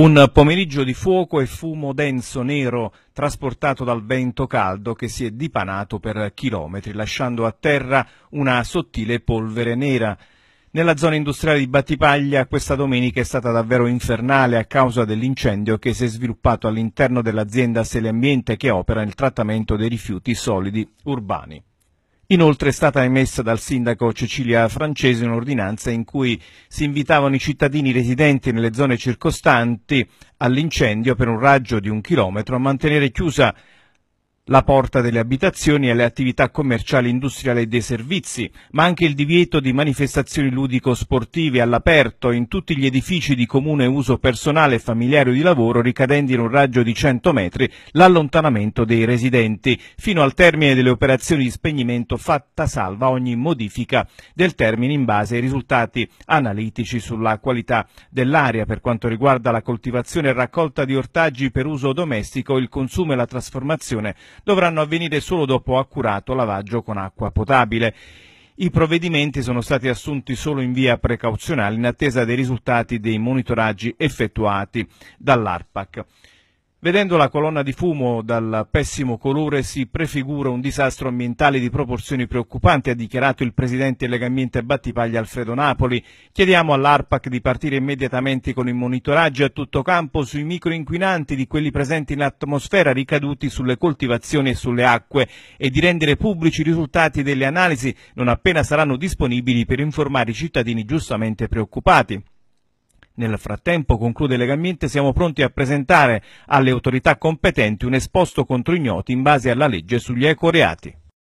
Un pomeriggio di fuoco e fumo denso nero trasportato dal vento caldo che si è dipanato per chilometri, lasciando a terra una sottile polvere nera. Nella zona industriale di Battipaglia questa domenica è stata davvero infernale a causa dell'incendio che si è sviluppato all'interno dell'azienda Seleambiente che opera nel trattamento dei rifiuti solidi urbani. Inoltre è stata emessa dal sindaco Cecilia Francese un'ordinanza in cui si invitavano i cittadini residenti nelle zone circostanti all'incendio per un raggio di un chilometro a mantenere chiusa la porta delle abitazioni e alle attività commerciali, industriali e dei servizi, ma anche il divieto di manifestazioni ludico-sportive all'aperto in tutti gli edifici di comune uso personale, familiare o di lavoro ricadenti in un raggio di 100 metri, l'allontanamento dei residenti, fino al termine delle operazioni di spegnimento fatta salva ogni modifica del termine in base ai risultati analitici sulla qualità dell'aria per quanto riguarda la coltivazione e raccolta di ortaggi per uso domestico, il consumo e la trasformazione dovranno avvenire solo dopo accurato lavaggio con acqua potabile. I provvedimenti sono stati assunti solo in via precauzionale in attesa dei risultati dei monitoraggi effettuati dall'ARPAC. Vedendo la colonna di fumo dal pessimo colore si prefigura un disastro ambientale di proporzioni preoccupanti, ha dichiarato il presidente Legambiente Battipaglia Alfredo Napoli. Chiediamo all'ARPAC di partire immediatamente con il monitoraggio a tutto campo sui microinquinanti di quelli presenti in atmosfera ricaduti sulle coltivazioni e sulle acque e di rendere pubblici i risultati delle analisi non appena saranno disponibili per informare i cittadini giustamente preoccupati. Nel frattempo, conclude Legambiente, siamo pronti a presentare alle autorità competenti un esposto contro ignoti in base alla legge sugli ecoreati.